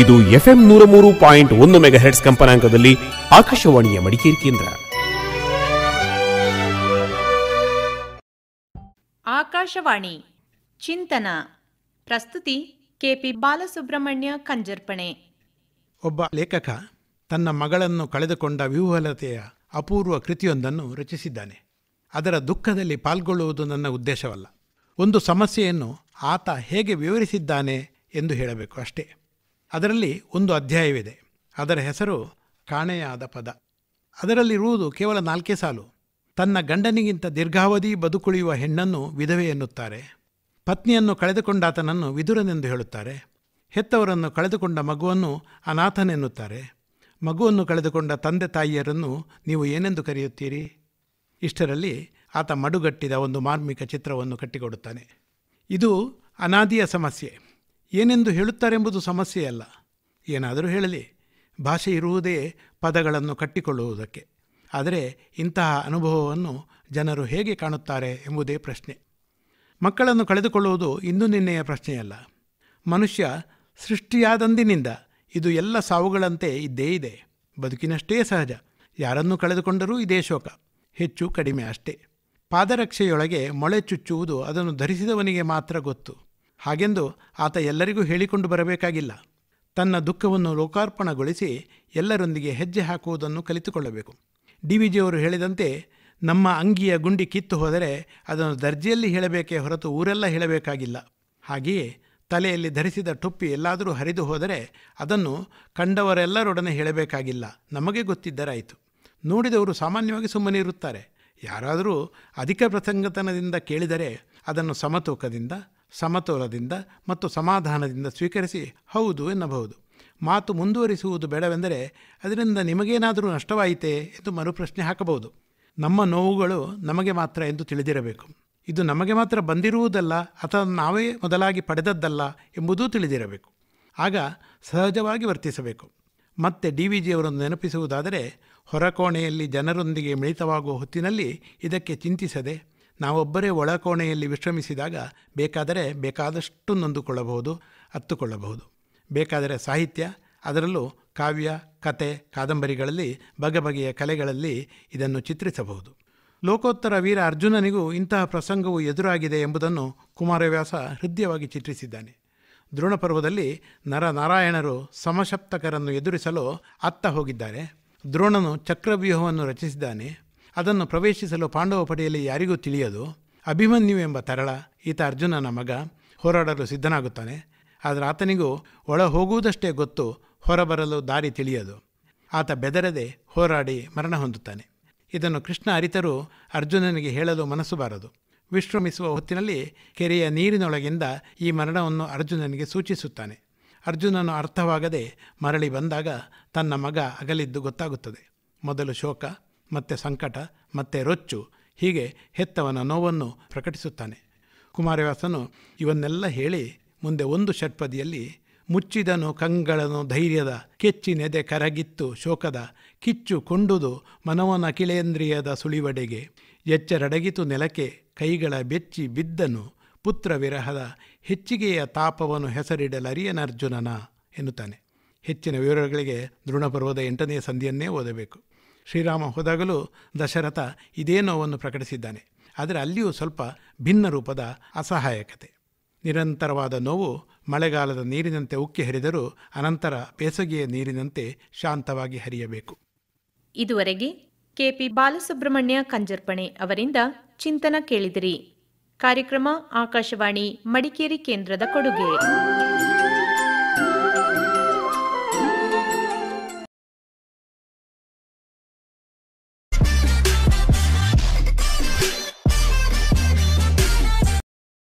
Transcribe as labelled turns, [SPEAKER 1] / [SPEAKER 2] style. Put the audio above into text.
[SPEAKER 1] ಇದು ಎಫ್ಎಂ ನೂರ ಮೂರು ಪಾಯಿಂಟ್ ಒಂದು ಮೆಗಾ ಕಂಪನಾಂಕದಲ್ಲಿ ಆಕಾಶವಾಣಿಯ ಮಡಿಕೇರಿ ಕೇಂದ್ರ
[SPEAKER 2] ಆಕಾಶವಾಣಿ ಚಿಂತನ ಪ್ರಸ್ತುತಿ ಕೆಪಿ ಬಾಲಸುಬ್ರಹ್ಮಣ್ಯ ಕಂಜರ್ಪಣೆ
[SPEAKER 1] ಒಬ್ಬ ಲೇಖಕ ತನ್ನ ಮಗಳನ್ನು ಕಳೆದುಕೊಂಡ ವ್ಯೂಹಲತೆಯ ಅಪೂರ್ವ ಕೃತಿಯೊಂದನ್ನು ರಚಿಸಿದ್ದಾನೆ ಅದರ ದುಃಖದಲ್ಲಿ ಪಾಲ್ಗೊಳ್ಳುವುದು ನನ್ನ ಉದ್ದೇಶವಲ್ಲ ಒಂದು ಸಮಸ್ಯೆಯನ್ನು ಆತ ಹೇಗೆ ವಿವರಿಸಿದ್ದಾನೆ ಎಂದು ಹೇಳಬೇಕು ಅಷ್ಟೇ ಅದರಲ್ಲಿ ಒಂದು ಅಧ್ಯಾಯವಿದೆ ಅದರ ಹೆಸರು ಕಾಣೆಯಾದ ಪದ ಅದರಲ್ಲಿರುವುದು ಕೇವಲ ನಾಲ್ಕೇ ಸಾಲು ತನ್ನ ಗಂಡನಿಗಿಂತ ದೀರ್ಘಾವಧಿ ಬದುಕುಳಿಯುವ ಹೆಣ್ಣನ್ನು ವಿಧವೆ ಎನ್ನುತ್ತಾರೆ ಪತ್ನಿಯನ್ನು ಕಳೆದುಕೊಂಡಾತನನ್ನು ವಿದುರನೆಂದು ಹೇಳುತ್ತಾರೆ ಹೆತ್ತವರನ್ನು ಕಳೆದುಕೊಂಡ ಮಗುವನ್ನು ಅನಾಥನೆನ್ನುತ್ತಾರೆ ಮಗುವನ್ನು ಕಳೆದುಕೊಂಡ ತಂದೆ ತಾಯಿಯರನ್ನು ನೀವು ಏನೆಂದು ಕರೆಯುತ್ತೀರಿ ಇಷ್ಟರಲ್ಲಿ ಆತ ಮಡುಗಟ್ಟಿದ ಒಂದು ಮಾರ್ಮಿಕ ಚಿತ್ರವನ್ನು ಕಟ್ಟಿಕೊಡುತ್ತಾನೆ ಇದು ಅನಾದಿಯ ಸಮಸ್ಯೆ ಏನೆಂದು ಹೇಳುತ್ತಾರೆಂಬುದು ಸಮಸ್ಯೆಯಲ್ಲ ಏನಾದರೂ ಹೇಳಲಿ ಭಾಷೆ ಇರುವುದೇ ಪದಗಳನ್ನು ಕಟ್ಟಿಕೊಳ್ಳುವುದಕ್ಕೆ ಆದರೆ ಇಂತಹ ಅನುಭವವನ್ನು ಜನರು ಹೇಗೆ ಕಾಣುತ್ತಾರೆ ಎಂಬುದೇ ಪ್ರಶ್ನೆ ಮಕ್ಕಳನ್ನು ಕಳೆದುಕೊಳ್ಳುವುದು ಇಂದು ನಿನ್ನೆಯ ಪ್ರಶ್ನೆಯಲ್ಲ ಮನುಷ್ಯ ಸೃಷ್ಟಿಯಾದಂದಿನಿಂದ ಇದು ಎಲ್ಲ ಸಾವುಗಳಂತೆ ಇದ್ದೇ ಇದೆ ಬದುಕಿನಷ್ಟೇ ಸಹಜ ಯಾರನ್ನು ಕಳೆದುಕೊಂಡರೂ ಇದೇ ಶೋಕ ಹೆಚ್ಚು ಕಡಿಮೆ ಅಷ್ಟೇ ಪಾದರಕ್ಷೆಯೊಳಗೆ ಮೊಳೆ ಚುಚ್ಚುವುದು ಅದನ್ನು ಧರಿಸಿದವನಿಗೆ ಮಾತ್ರ ಗೊತ್ತು ಹಾಗೆಂದು ಆತ ಎಲ್ಲರಿಗೂ ಹೇಳಿಕೊಂಡು ಬರಬೇಕಾಗಿಲ್ಲ ತನ್ನ ದುಃಖವನ್ನು ಲೋಕಾರ್ಪಣಗೊಳಿಸಿ ಎಲ್ಲರೊಂದಿಗೆ ಹೆಜ್ಜೆ ಹಾಕುವುದನ್ನು ಕಲಿತುಕೊಳ್ಳಬೇಕು ಡಿ ವಿ ಹೇಳಿದಂತೆ ನಮ್ಮ ಅಂಗಿಯ ಗುಂಡಿ ಕಿತ್ತು ಹೋದರೆ ಅದನ್ನು ದರ್ಜೆಯಲ್ಲಿ ಹೇಳಬೇಕೇ ಹೊರತು ಊರೆಲ್ಲ ಹೇಳಬೇಕಾಗಿಲ್ಲ ಹಾಗೆಯೇ ತಲೆಯಲ್ಲಿ ಧರಿಸಿದ ಟೊಪ್ಪಿ ಎಲ್ಲಾದರೂ ಹರಿದು ಹೋದರೆ ಅದನ್ನು ಕಂಡವರೆಲ್ಲರೊಡನೆ ಹೇಳಬೇಕಾಗಿಲ್ಲ ನಮಗೆ ಗೊತ್ತಿದ್ದರಾಯಿತು ನೋಡಿದವರು ಸಾಮಾನ್ಯವಾಗಿ ಸುಮ್ಮನೆ ಇರುತ್ತಾರೆ ಯಾರಾದರೂ ಅಧಿಕ ಪ್ರಸಂಗತನದಿಂದ ಕೇಳಿದರೆ ಅದನ್ನು ಸಮತೋಕದಿಂದ ಸಮತೋಲದಿಂದ ಮತ್ತು ಸಮಾಧಾನದಿಂದ ಸ್ವೀಕರಿಸಿ ಹೌದು ಎನ್ನಬಹುದು ಮಾತು ಮುಂದುವರಿಸುವುದು ಬೇಡವೆಂದರೆ ಅದರಿಂದ ನಿಮಗೇನಾದರೂ ನಷ್ಟವಾಯಿತೇ ಎಂದು ಮರುಪ್ರಶ್ನೆ ಹಾಕಬಹುದು ನಮ್ಮ ನೋವುಗಳು ನಮಗೆ ಮಾತ್ರ ಎಂದು ತಿಳಿದಿರಬೇಕು ಇದು ನಮಗೆ ಮಾತ್ರ ಬಂದಿರುವುದಲ್ಲ ಅಥವಾ ನಾವೇ ಮೊದಲಾಗಿ ಪಡೆದದ್ದಲ್ಲ ಎಂಬುದೂ ತಿಳಿದಿರಬೇಕು ಆಗ ಸಹಜವಾಗಿ ವರ್ತಿಸಬೇಕು ಮತ್ತೆ ಡಿ ವಿ ಜಿಯವರನ್ನು ನೆನಪಿಸುವುದಾದರೆ ಹೊರಕೋಣೆಯಲ್ಲಿ ಜನರೊಂದಿಗೆ ಮಿಳಿತವಾಗುವ ಹೊತ್ತಿನಲ್ಲಿ ಇದಕ್ಕೆ ಚಿಂತಿಸದೆ ನಾವೊಬ್ಬರೇ ಒಳಕೋಣೆಯಲ್ಲಿ ವಿಶ್ರಮಿಸಿದಾಗ ಬೇಕಾದರೆ ಬೇಕಾದಷ್ಟು ನೊಂದುಕೊಳ್ಳಬಹುದು ಅತ್ತುಕೊಳ್ಳಬಹುದು ಬೇಕಾದರೆ ಸಾಹಿತ್ಯ ಅದರಲ್ಲೂ ಕಾವ್ಯ ಕತೆ ಕಾದಂಬರಿಗಳಲ್ಲಿ ಬಗೆ ಬಗೆಯ ಕಲೆಗಳಲ್ಲಿ ಇದನ್ನು ಚಿತ್ರಿಸಬಹುದು ಲೋಕೋತ್ತರ ವೀರ ಅರ್ಜುನನಿಗೂ ಇಂತಹ ಪ್ರಸಂಗವು ಎದುರಾಗಿದೆ ಎಂಬುದನ್ನು ಕುಮಾರವ್ಯಾಸ ಹೃದಯವಾಗಿ ಚಿತ್ರಿಸಿದ್ದಾನೆ ದ್ರೋಣಪರ್ವದಲ್ಲಿ ನರನಾರಾಯಣರು ಸಮಶಪ್ತಕರನ್ನು ಎದುರಿಸಲು ಅತ್ತ ಹೋಗಿದ್ದಾರೆ ದ್ರೋಣನು ಚಕ್ರವ್ಯೂಹವನ್ನು ರಚಿಸಿದ್ದಾನೆ ಅದನ್ನು ಪ್ರವೇಶಿಸಲು ಪಾಂಡವ ಪಡೆಯಲ್ಲಿ ಯಾರಿಗೂ ತಿಳಿಯದು ಅಭಿಮನ್ಯು ಎಂಬ ತರಳ ಈತ ಅರ್ಜುನನ ಮಗ ಹೋರಾಡಲು ಸಿದ್ಧನಾಗುತ್ತಾನೆ ಆದರೆ ಆತನಿಗೂ ಒಳ ಹೋಗುವುದಷ್ಟೇ ಗೊತ್ತು ಹೊರಬರಲು ದಾರಿ ತಿಳಿಯದು ಆತ ಬೆದರದೆ ಹೋರಾಡಿ ಮರಣ ಹೊಂದುತ್ತಾನೆ ಇದನ್ನು ಕೃಷ್ಣ ಅರಿತರೂ ಅರ್ಜುನನಿಗೆ ಹೇಳಲು ಮನಸ್ಸು ಬಾರದು ವಿಶ್ರಮಿಸುವ ಹೊತ್ತಿನಲ್ಲಿ ಕೆರೆಯ ನೀರಿನೊಳಗಿಂದ ಈ ಮರಣವನ್ನು ಅರ್ಜುನನಿಗೆ ಸೂಚಿಸುತ್ತಾನೆ ಅರ್ಜುನನು ಅರ್ಥವಾಗದೆ ಮರಳಿ ಬಂದಾಗ ತನ್ನ ಮಗ ಅಗಲಿದ್ದು ಗೊತ್ತಾಗುತ್ತದೆ ಮೊದಲು ಶೋಕ ಮತ್ತೆ ಸಂಕಟ ಮತ್ತೆ ರೊಚ್ಚು ಹೀಗೆ ಹೆತ್ತವನ ನೋವನ್ನು ಪ್ರಕಟಿಸುತ್ತಾನೆ ಕುಮಾರವ್ಯಾಸನು ಇವನ್ನೆಲ್ಲ ಹೇಳಿ ಮುಂದೆ ಒಂದು ಷಟ್ಪದಿಯಲ್ಲಿ ಮುಚ್ಚಿದನು ಕಂಗಳನು ಧೈರ್ಯದ ಕೆಚ್ಚಿನೆದೆ ಕರಗಿತ್ತು ಶೋಕದ ಕಿಚ್ಚು ಕೊಂಡುದು ಮನವನ ಕಿಳೇಂದ್ರಿಯದ ಸುಳಿವಡೆಗೆ ಎಚ್ಚರಡಗಿತು ನೆಲಕ್ಕೆ ಕೈಗಳ ಬೆಚ್ಚಿ ಬಿದ್ದನು ಪುತ್ರ ವಿರಹದ ಹೆಚ್ಚಿಗೆಯ ತಾಪವನ್ನು ಹೆಸರಿಡಲರಿಯನರ್ಜುನನ ಎನ್ನುತ್ತಾನೆ ಹೆಚ್ಚಿನ ವಿವರಗಳಿಗೆ ದೃಢಪರ್ವದ ಎಂಟನೇ ಸಂಧಿಯನ್ನೇ ಓದಬೇಕು ಶ್ರೀರಾಮ ಹೋದಾಗಲೂ ದಶರಥ ಇದೇ ನೋವನ್ನು ಪ್ರಕಟಿಸಿದ್ದಾನೆ ಆದರೆ ಅಲ್ಲಿಯೂ ಸ್ವಲ್ಪ ಭಿನ್ನ ರೂಪದ ಅಸಹಾಯಕತೆ ನಿರಂತರವಾದ ನೋವು ಮಳೆಗಾಲದ ನೀರಿನಂತೆ ಉಕ್ಕಿ ಹರಿದರೂ ಅನಂತರ ಬೇಸಗೆಯ ನೀರಿನಂತೆ ಶಾಂತವಾಗಿ ಹರಿಯಬೇಕು
[SPEAKER 2] ಇದುವರೆಗೆ ಕೆಪಿ ಬಾಲಸುಬ್ರಹ್ಮಣ್ಯ ಕಂಜರ್ಪಣೆ ಅವರಿಂದ ಚಿಂತನ ಕೇಳಿದಿರಿ ಕಾರ್ಯಕ್ರಮ ಆಕಾಶವಾಣಿ ಮಡಿಕೇರಿ ಕೇಂದ್ರದ ಕೊಡುಗೆ